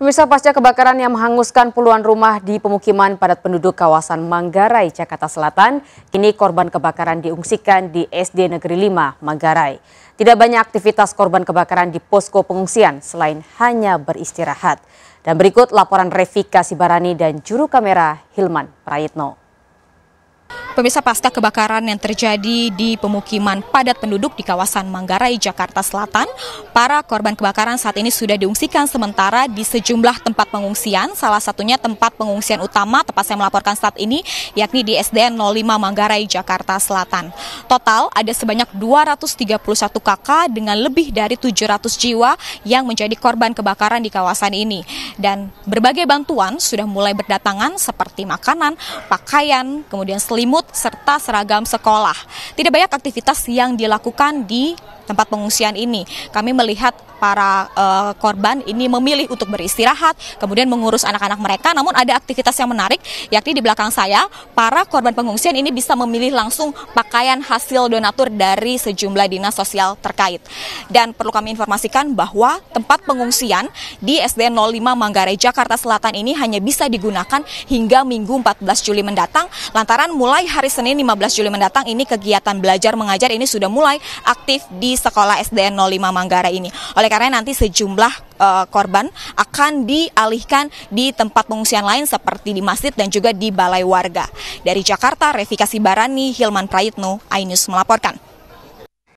Pemirsa pasca kebakaran yang menghanguskan puluhan rumah di pemukiman padat penduduk kawasan Manggarai, Jakarta Selatan, kini korban kebakaran diungsikan di SD Negeri 5, Manggarai. Tidak banyak aktivitas korban kebakaran di posko pengungsian selain hanya beristirahat. Dan berikut laporan Revika Sibarani dan juru kamera Hilman Prayitno. Pemirsa pasca kebakaran yang terjadi di pemukiman padat penduduk di kawasan Manggarai, Jakarta Selatan, para korban kebakaran saat ini sudah diungsikan sementara di sejumlah tempat pengungsian, salah satunya tempat pengungsian utama tempat saya melaporkan saat ini, yakni di SDN 05 Manggarai, Jakarta Selatan. Total ada sebanyak 231 kakak dengan lebih dari 700 jiwa yang menjadi korban kebakaran di kawasan ini. Dan berbagai bantuan sudah mulai berdatangan seperti makanan, pakaian, kemudian selimut, serta seragam sekolah. Tidak banyak aktivitas yang dilakukan di tempat pengungsian ini. Kami melihat para uh, korban ini memilih untuk beristirahat, kemudian mengurus anak-anak mereka. Namun ada aktivitas yang menarik, yakni di belakang saya, para korban pengungsian ini bisa memilih langsung pakaian hasil donatur dari sejumlah dinas sosial terkait. Dan perlu kami informasikan bahwa tempat pengungsian di SD 05 Manggarai Jakarta Selatan ini hanya bisa digunakan hingga Minggu 14 Juli mendatang. Lantaran mulai hari Senin 15 Juli mendatang ini kegiatan belajar mengajar ini sudah mulai aktif di sekolah SDN 05 Manggarai ini. Oleh karena nanti sejumlah eh, korban akan dialihkan di tempat pengungsian lain seperti di masjid dan juga di balai warga. Dari Jakarta, Revika Sibarani, Hilman Prayitno, Ainus melaporkan.